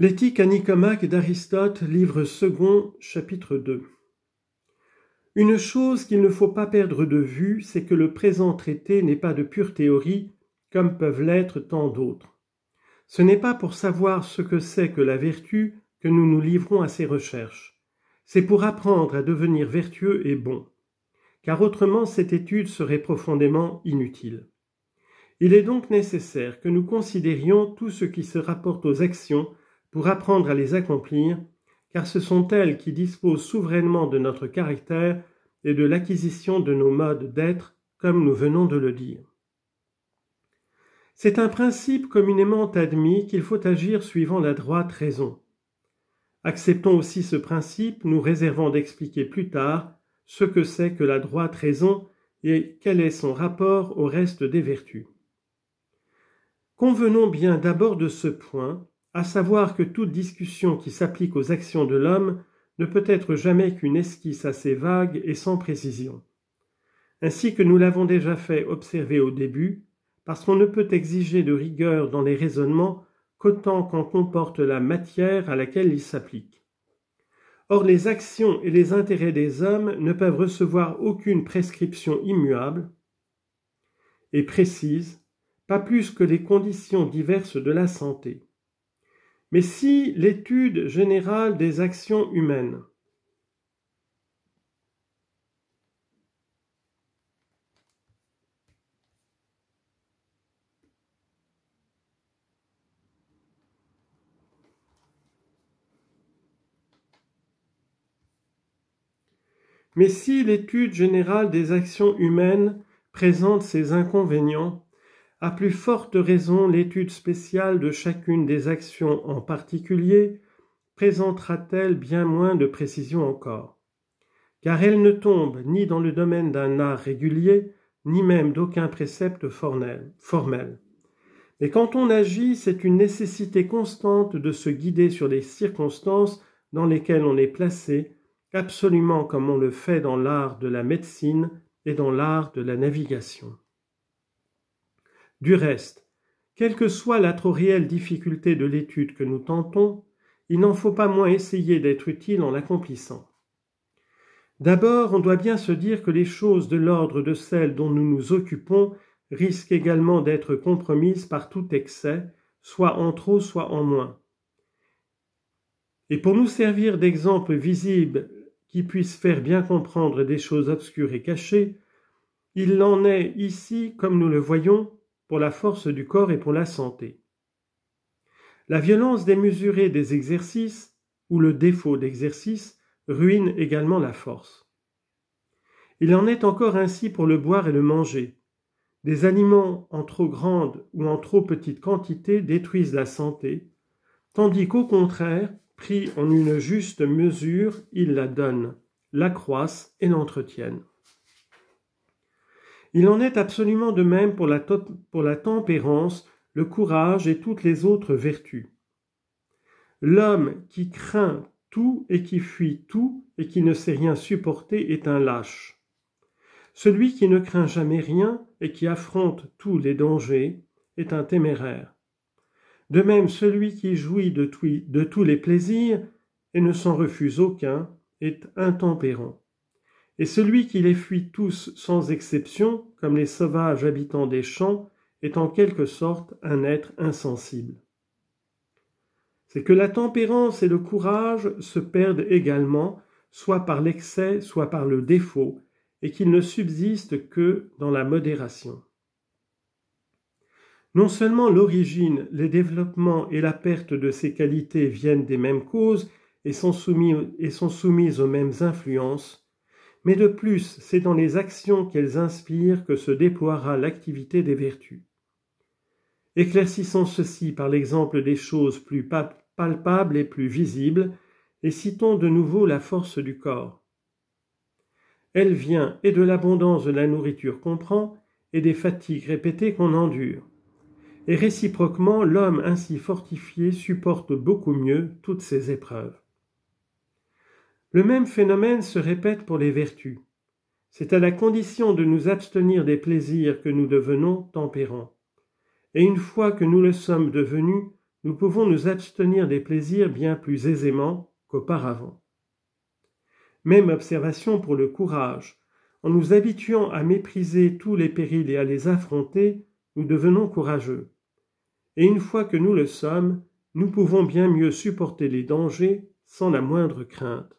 L'éthique à Nicomaque d'Aristote, livre second, chapitre 2. Une chose qu'il ne faut pas perdre de vue, c'est que le présent traité n'est pas de pure théorie, comme peuvent l'être tant d'autres. Ce n'est pas pour savoir ce que c'est que la vertu que nous nous livrons à ces recherches. C'est pour apprendre à devenir vertueux et bon. Car autrement cette étude serait profondément inutile. Il est donc nécessaire que nous considérions tout ce qui se rapporte aux actions pour apprendre à les accomplir, car ce sont elles qui disposent souverainement de notre caractère et de l'acquisition de nos modes d'être, comme nous venons de le dire. C'est un principe communément admis qu'il faut agir suivant la droite raison. Acceptons aussi ce principe, nous réservant d'expliquer plus tard ce que c'est que la droite raison et quel est son rapport au reste des vertus. Convenons bien d'abord de ce point à savoir que toute discussion qui s'applique aux actions de l'homme ne peut être jamais qu'une esquisse assez vague et sans précision. Ainsi que nous l'avons déjà fait observer au début, parce qu'on ne peut exiger de rigueur dans les raisonnements qu'autant qu'en comporte la matière à laquelle ils s'appliquent. Or les actions et les intérêts des hommes ne peuvent recevoir aucune prescription immuable et précise, pas plus que les conditions diverses de la santé. Mais si l'étude générale des actions humaines Mais si l'étude générale des actions humaines présente ses inconvénients, à plus forte raison l'étude spéciale de chacune des actions en particulier présentera-t-elle bien moins de précision encore. Car elle ne tombe ni dans le domaine d'un art régulier, ni même d'aucun précepte formel. Mais quand on agit, c'est une nécessité constante de se guider sur les circonstances dans lesquelles on est placé, absolument comme on le fait dans l'art de la médecine et dans l'art de la navigation. Du reste, quelle que soit la trop réelle difficulté de l'étude que nous tentons, il n'en faut pas moins essayer d'être utile en l'accomplissant. D'abord, on doit bien se dire que les choses de l'ordre de celles dont nous nous occupons risquent également d'être compromises par tout excès, soit en trop, soit en moins. Et pour nous servir d'exemple visible qui puisse faire bien comprendre des choses obscures et cachées, il en est ici, comme nous le voyons, pour la force du corps et pour la santé. La violence démesurée des exercices ou le défaut d'exercice ruine également la force. Il en est encore ainsi pour le boire et le manger. Des aliments en trop grande ou en trop petite quantité détruisent la santé, tandis qu'au contraire, pris en une juste mesure, ils la donnent, croissent et l'entretiennent. Il en est absolument de même pour la, pour la tempérance, le courage et toutes les autres vertus. L'homme qui craint tout et qui fuit tout et qui ne sait rien supporter est un lâche. Celui qui ne craint jamais rien et qui affronte tous les dangers est un téméraire. De même, celui qui jouit de, de tous les plaisirs et ne s'en refuse aucun est intempérant. Et celui qui les fuit tous sans exception, comme les sauvages habitants des champs, est en quelque sorte un être insensible. C'est que la tempérance et le courage se perdent également, soit par l'excès, soit par le défaut, et qu'ils ne subsistent que dans la modération. Non seulement l'origine, les développements et la perte de ces qualités viennent des mêmes causes et sont, soumises aux mêmes influences, mais de plus, c'est dans les actions qu'elles inspirent que se déploiera l'activité des vertus. Éclaircissons ceci par l'exemple des choses plus palpables et plus visibles, et citons de nouveau la force du corps. Elle vient et de l'abondance de la nourriture qu'on prend, et des fatigues répétées qu'on endure. Et réciproquement, l'homme ainsi fortifié supporte beaucoup mieux toutes ces épreuves. Le même phénomène se répète pour les vertus. C'est à la condition de nous abstenir des plaisirs que nous devenons tempérants. Et une fois que nous le sommes devenus, nous pouvons nous abstenir des plaisirs bien plus aisément qu'auparavant. Même observation pour le courage. En nous habituant à mépriser tous les périls et à les affronter, nous devenons courageux. Et une fois que nous le sommes, nous pouvons bien mieux supporter les dangers sans la moindre crainte.